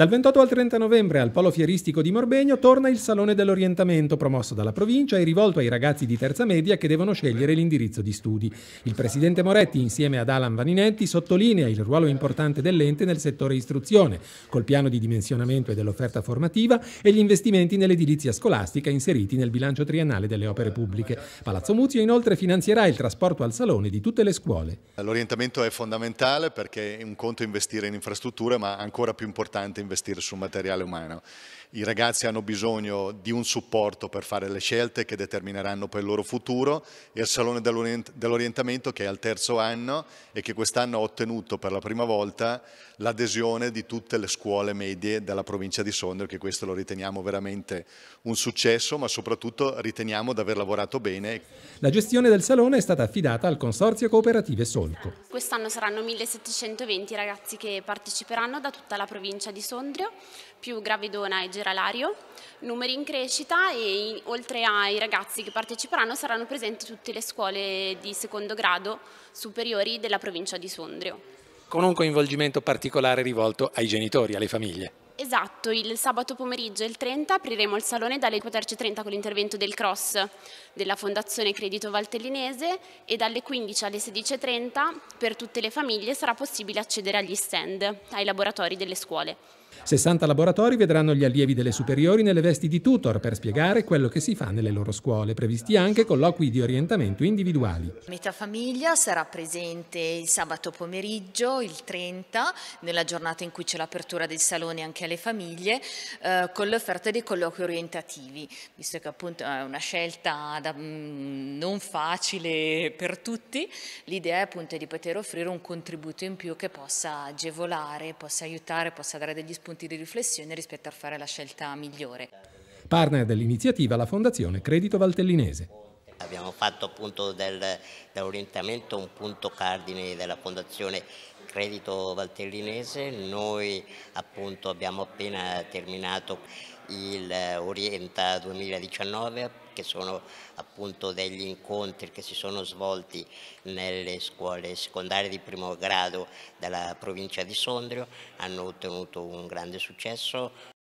Dal 28 al 30 novembre al Polo Fieristico di Morbegno torna il Salone dell'Orientamento promosso dalla provincia e rivolto ai ragazzi di terza media che devono scegliere l'indirizzo di studi. Il presidente Moretti insieme ad Alan Vaninetti sottolinea il ruolo importante dell'ente nel settore istruzione, col piano di dimensionamento e dell'offerta formativa e gli investimenti nell'edilizia scolastica inseriti nel bilancio triennale delle opere pubbliche. Palazzo Muzio inoltre finanzierà il trasporto al Salone di tutte le scuole. L'orientamento è fondamentale perché è un conto investire in infrastrutture ma ancora più importante investire investire sul materiale umano. I ragazzi hanno bisogno di un supporto per fare le scelte che determineranno poi il loro futuro e il Salone dell'Orientamento che è al terzo anno e che quest'anno ha ottenuto per la prima volta l'adesione di tutte le scuole medie della provincia di Sondrio, che questo lo riteniamo veramente un successo, ma soprattutto riteniamo di aver lavorato bene. La gestione del Salone è stata affidata al Consorzio Cooperative Solco. Quest'anno saranno 1720 ragazzi che parteciperanno da tutta la provincia di Sondrio Sondrio, più Gravedona e Geralario, numeri in crescita e in, oltre ai ragazzi che parteciperanno saranno presenti tutte le scuole di secondo grado superiori della provincia di Sondrio. Con un coinvolgimento particolare rivolto ai genitori, alle famiglie. Esatto, il sabato pomeriggio il 30 apriremo il salone dalle 14.30 con l'intervento del cross della Fondazione Credito Valtellinese e dalle 15 alle 16.30 per tutte le famiglie sarà possibile accedere agli stand, ai laboratori delle scuole. 60 laboratori vedranno gli allievi delle superiori nelle vesti di tutor per spiegare quello che si fa nelle loro scuole, previsti anche colloqui di orientamento individuali. Metà famiglia sarà presente il sabato pomeriggio, il 30, nella giornata in cui c'è l'apertura del salone anche alle famiglie, eh, con l'offerta dei colloqui orientativi, visto che appunto è una scelta da, mh, mm, non facile per tutti, l'idea è appunto di poter offrire un contributo in più che possa agevolare, possa aiutare, possa dare degli spunti spunti di riflessione rispetto a fare la scelta migliore. Partner dell'iniziativa la Fondazione Credito Valtellinese. Abbiamo fatto appunto del, dell'orientamento un punto cardine della Fondazione Credito Valtellinese. Noi appunto abbiamo appena terminato il Orienta 2019 che sono appunto degli incontri che si sono svolti nelle scuole secondarie di primo grado della provincia di Sondrio, hanno ottenuto un grande successo.